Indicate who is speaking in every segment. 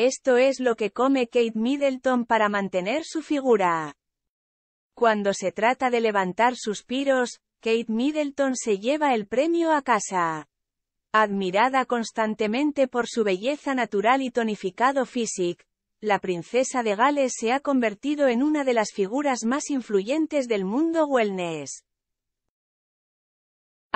Speaker 1: Esto es lo que come Kate Middleton para mantener su figura. Cuando se trata de levantar suspiros, Kate Middleton se lleva el premio a casa. Admirada constantemente por su belleza natural y tonificado físico, la princesa de Gales se ha convertido en una de las figuras más influyentes del mundo wellness.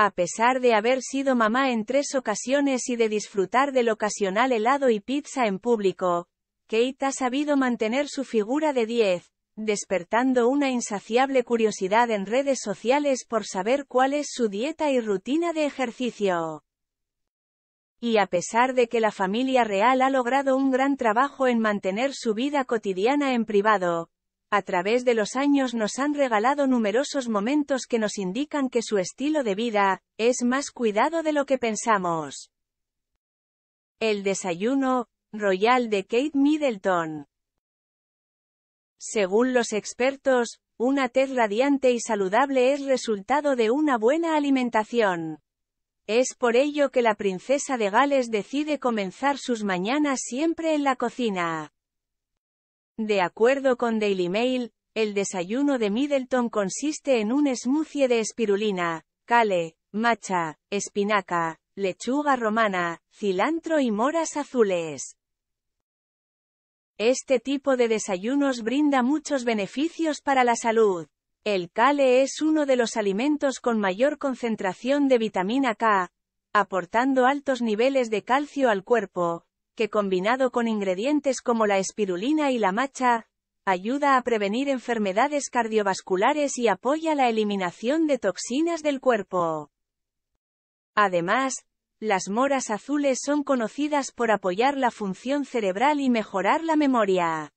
Speaker 1: A pesar de haber sido mamá en tres ocasiones y de disfrutar del ocasional helado y pizza en público, Kate ha sabido mantener su figura de 10, despertando una insaciable curiosidad en redes sociales por saber cuál es su dieta y rutina de ejercicio. Y a pesar de que la familia real ha logrado un gran trabajo en mantener su vida cotidiana en privado, a través de los años nos han regalado numerosos momentos que nos indican que su estilo de vida, es más cuidado de lo que pensamos. El desayuno, royal de Kate Middleton. Según los expertos, una tez radiante y saludable es resultado de una buena alimentación. Es por ello que la princesa de Gales decide comenzar sus mañanas siempre en la cocina. De acuerdo con Daily Mail, el desayuno de Middleton consiste en un smoothie de espirulina, cale, macha, espinaca, lechuga romana, cilantro y moras azules. Este tipo de desayunos brinda muchos beneficios para la salud. El cale es uno de los alimentos con mayor concentración de vitamina K, aportando altos niveles de calcio al cuerpo, que combinado con ingredientes como la espirulina y la macha, ayuda a prevenir enfermedades cardiovasculares y apoya la eliminación de toxinas del cuerpo. Además, las moras azules son conocidas por apoyar la función cerebral y mejorar la memoria.